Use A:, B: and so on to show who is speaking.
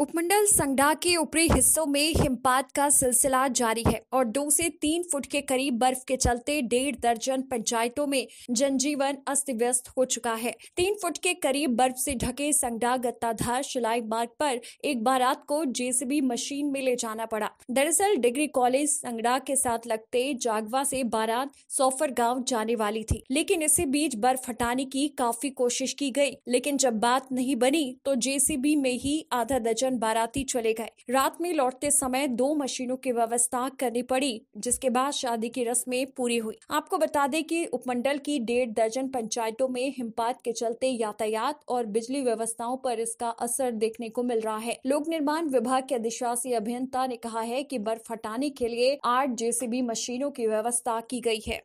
A: उपमंडल संगडा के ऊपरी हिस्सों में हिमपात का सिलसिला जारी है और दो से तीन फुट के करीब बर्फ के चलते डेढ़ दर्जन पंचायतों में जनजीवन अस्त व्यस्त हो चुका है तीन फुट के करीब बर्फ से ढके संगडा गत्ताधार शिलाई मार्ग पर एक बारात को जेसीबी मशीन में ले जाना पड़ा दरअसल डिग्री कॉलेज संगडा के साथ लगते जागवा से बारात सोफर गाँव जाने वाली थी लेकिन इसी बीच बर्फ हटाने की काफी कोशिश की गयी लेकिन जब बात नहीं बनी तो जेसी जेसीबी में ही आधा दर्जन बाराती चले गए रात में लौटते समय दो मशीनों की व्यवस्था करनी पड़ी जिसके बाद शादी की रस्में पूरी हुई आपको बता दें कि उपमंडल की डेढ़ दर्जन पंचायतों में हिमपात के चलते यातायात और बिजली व्यवस्थाओं पर इसका असर देखने को मिल रहा है लोक निर्माण विभाग के अधिशासी अभियंता ने कहा है की बर्फ हटाने के लिए आठ जेसीबी मशीनों की व्यवस्था की गयी है